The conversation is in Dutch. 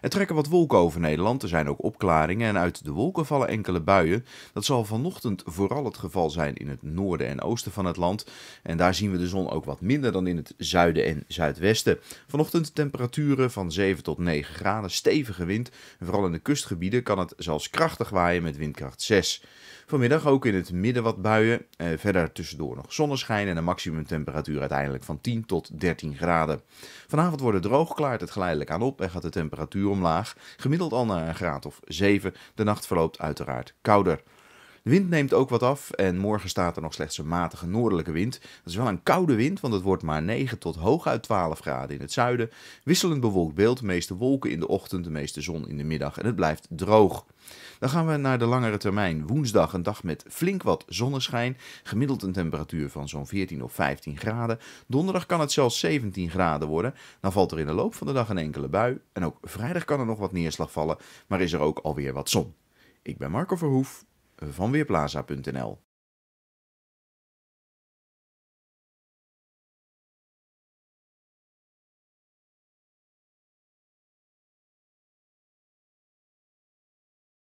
Er trekken wat wolken over Nederland, er zijn ook opklaringen en uit de wolken vallen enkele buien. Dat zal vanochtend vooral het geval zijn in het noorden en oosten van het land. En daar zien we de zon ook wat minder dan in het zuiden en zuidwesten. Vanochtend temperaturen van 7 tot 9 graden, stevige wind. En vooral in de kustgebieden kan het zelfs krachtig waaien met windkracht 6. Vanmiddag ook in het midden wat buien. Eh, verder tussendoor nog zonneschijn en een maximumtemperatuur uiteindelijk van 10 tot 13 graden. Vanavond wordt het droog, klaart het geleidelijk aan op en gaat de temperatuur temperatuur omlaag, gemiddeld al naar een graad of 7. De nacht verloopt uiteraard kouder. De wind neemt ook wat af en morgen staat er nog slechts een matige noordelijke wind. Dat is wel een koude wind, want het wordt maar 9 tot hooguit 12 graden in het zuiden. Wisselend bewolkt beeld, de meeste wolken in de ochtend, de meeste zon in de middag en het blijft droog. Dan gaan we naar de langere termijn. Woensdag een dag met flink wat zonneschijn. Gemiddeld een temperatuur van zo'n 14 of 15 graden. Donderdag kan het zelfs 17 graden worden. Dan valt er in de loop van de dag een enkele bui. En ook vrijdag kan er nog wat neerslag vallen, maar is er ook alweer wat zon. Ik ben Marco Verhoef van Weerplaza.nl.